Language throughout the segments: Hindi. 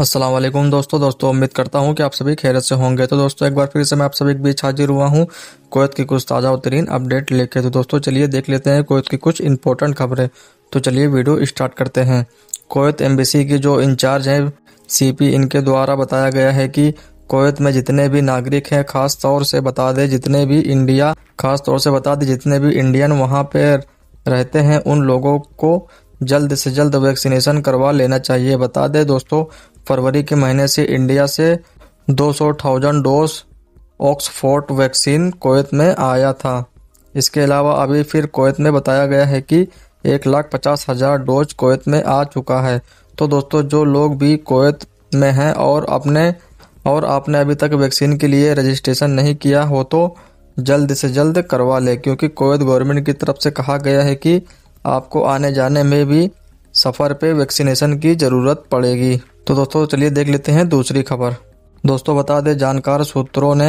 असलम दोस्तों दोस्तों उम्मीद करता हूँ कि आप सभी खैरत से होंगे तो दोस्तों एक बार फिर से मैं आप सभी के बीच हाजिर हुआ हूँ कोयत की कुछ ताज़ा और तरीन अपडेट लेके तो दोस्तों चलिए देख लेते हैं कोयत की कुछ इंपॉर्टेंट खबरें तो चलिए वीडियो स्टार्ट करते हैं कोयत एम्बेसी की जो इंचार्ज हैं पी इनके द्वारा बताया गया है कि कोयत में जितने भी नागरिक हैं खास तौर से बता दें जितने भी इंडिया खास तौर से बता दें जितने भी इंडियन वहाँ पर रहते हैं उन लोगों को जल्द से जल्द वैक्सीनेशन करवा लेना चाहिए बता दें दोस्तों फरवरी के महीने से इंडिया से दो सौ डोज ऑक्सफोर्ड वैक्सीन कोवैत में आया था इसके अलावा अभी फिर कोवैत में बताया गया है कि एक लाख पचास हज़ार डोज कोवैत में आ चुका है तो दोस्तों जो लोग भी कोवैत में हैं और अपने और आपने अभी तक वैक्सीन के लिए रजिस्ट्रेशन नहीं किया हो तो जल्द से जल्द करवा लें क्योंकि कोवैत गवर्नमेंट की तरफ से कहा गया है कि आपको आने जाने में भी सफ़र पे वैक्सीनेशन की ज़रूरत पड़ेगी तो दोस्तों चलिए देख लेते हैं दूसरी खबर दोस्तों बता दें जानकार सूत्रों ने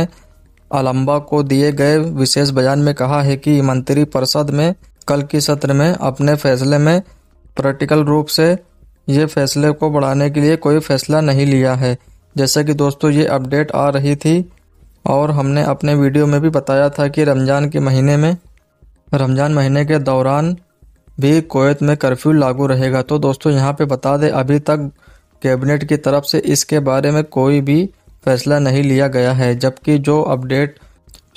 अलम्बा को दिए गए विशेष बयान में कहा है कि मंत्री परिषद में कल के सत्र में अपने फैसले में प्रैक्टिकल रूप से ये फैसले को बढ़ाने के लिए कोई फैसला नहीं लिया है जैसे कि दोस्तों ये अपडेट आ रही थी और हमने अपने वीडियो में भी बताया था कि रमज़ान के महीने में रमज़ान महीने के दौरान भी कोवैत में कर्फ्यू लागू रहेगा तो दोस्तों यहाँ पे बता दें अभी तक कैबिनेट की तरफ से इसके बारे में कोई भी फैसला नहीं लिया गया है जबकि जो अपडेट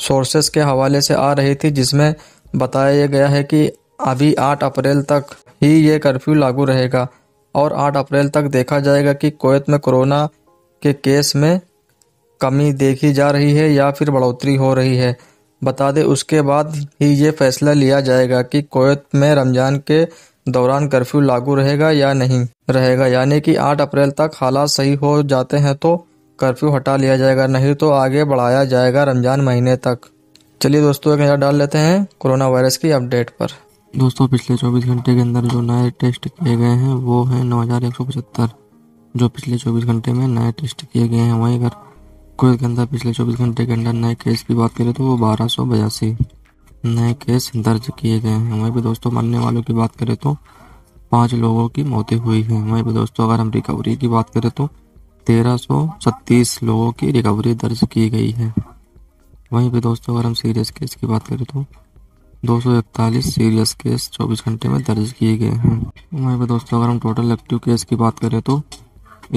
सोर्सेस के हवाले से आ रही थी जिसमें बताया गया है कि अभी 8 अप्रैल तक ही ये कर्फ्यू लागू रहेगा और 8 अप्रैल तक देखा जाएगा कि कोयत में कोरोना के केस में कमी देखी जा रही है या फिर बढ़ोतरी हो रही है बता दें उसके बाद ही ये फैसला लिया जाएगा कि कोयत में रमजान के दौरान कर्फ्यू लागू रहेगा या नहीं रहेगा यानी कि 8 अप्रैल तक हालात सही हो जाते हैं तो कर्फ्यू हटा लिया जाएगा नहीं तो आगे बढ़ाया जाएगा रमजान महीने तक चलिए दोस्तों एक नज़र डाल लेते हैं कोरोना वायरस की अपडेट पर दोस्तों पिछले 24 घंटे के अंदर जो नए टेस्ट किए गए हैं वो है नौ जो पिछले 24 घंटे में नए टेस्ट किए गए हैं वहीं अगर कोयल के अंदर पिछले 24 घंटे के अंदर नए केस की बात करें तो वो बारह सौ बयासी नए केस दर्ज किए गए हैं वहीं पर दोस्तों मरने वालों की बात करें तो पाँच लोगों की मौतें हुई हैं वहीं पर दोस्तों अगर हम रिकवरी की बात करें तो तेरह सौ छत्तीस लोगों की रिकवरी दर्ज की गई है वहीं पर दोस्तों अगर हम सीरियस केस की बात करें तो दो सौ इकतालीस सीरियस केस चौबीस घंटे में दर्ज किए गए हैं वहीं पर दोस्तों अगर हम टोटल एक्टिव केस की बात करें तो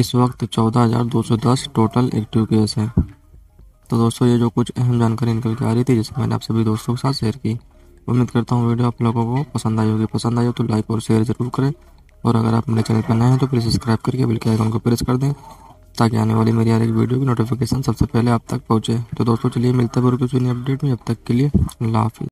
इस वक्त चौदह हज़ार दो सौ दस टोटल एक्टिव केस है तो दोस्तों ये जो कुछ अहम जानकारी निकल के आ रही थी जिसे मैंने आप सभी दोस्तों के साथ शेयर की उम्मीद करता हूँ वीडियो आप लोगों को पसंद आई होगी पसंद आई हो तो लाइक और शेयर ज़रूर करें और अगर आप मेरे चैनल पर नए हैं तो प्लीज़ सब्सक्राइब करके बिल के आइकन को प्रेस कर दें ताकि आने वाली मेरी हर एक वीडियो की नोटिफिकेशन सबसे पहले आप तक पहुँचे तो दोस्तों चलिए मिलते हैं और कुछ नई अपडेट में अब तक के लिए अल्लाह हाफि